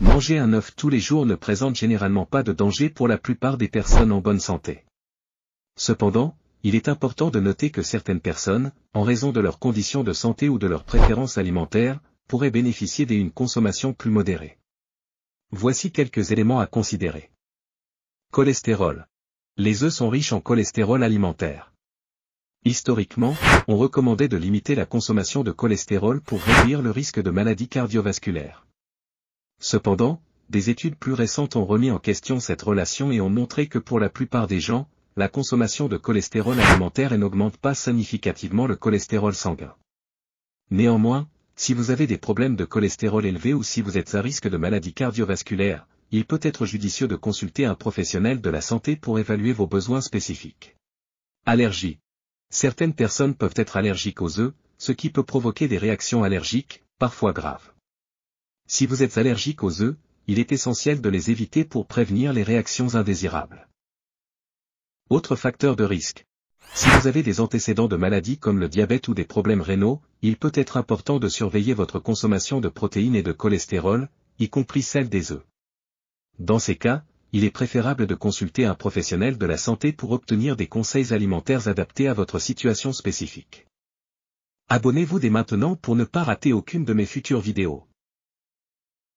Manger un œuf tous les jours ne présente généralement pas de danger pour la plupart des personnes en bonne santé. Cependant, il est important de noter que certaines personnes, en raison de leurs conditions de santé ou de leurs préférences alimentaires, pourraient bénéficier d'une consommation plus modérée. Voici quelques éléments à considérer. Cholestérol. Les œufs sont riches en cholestérol alimentaire. Historiquement, on recommandait de limiter la consommation de cholestérol pour réduire le risque de maladies cardiovasculaires. Cependant, des études plus récentes ont remis en question cette relation et ont montré que pour la plupart des gens, la consommation de cholestérol alimentaire n'augmente pas significativement le cholestérol sanguin. Néanmoins, si vous avez des problèmes de cholestérol élevé ou si vous êtes à risque de maladies cardiovasculaires, il peut être judicieux de consulter un professionnel de la santé pour évaluer vos besoins spécifiques. Allergie. Certaines personnes peuvent être allergiques aux œufs, ce qui peut provoquer des réactions allergiques, parfois graves. Si vous êtes allergique aux œufs, il est essentiel de les éviter pour prévenir les réactions indésirables. Autre facteur de risque. Si vous avez des antécédents de maladies comme le diabète ou des problèmes rénaux, il peut être important de surveiller votre consommation de protéines et de cholestérol, y compris celle des œufs. Dans ces cas, il est préférable de consulter un professionnel de la santé pour obtenir des conseils alimentaires adaptés à votre situation spécifique. Abonnez-vous dès maintenant pour ne pas rater aucune de mes futures vidéos.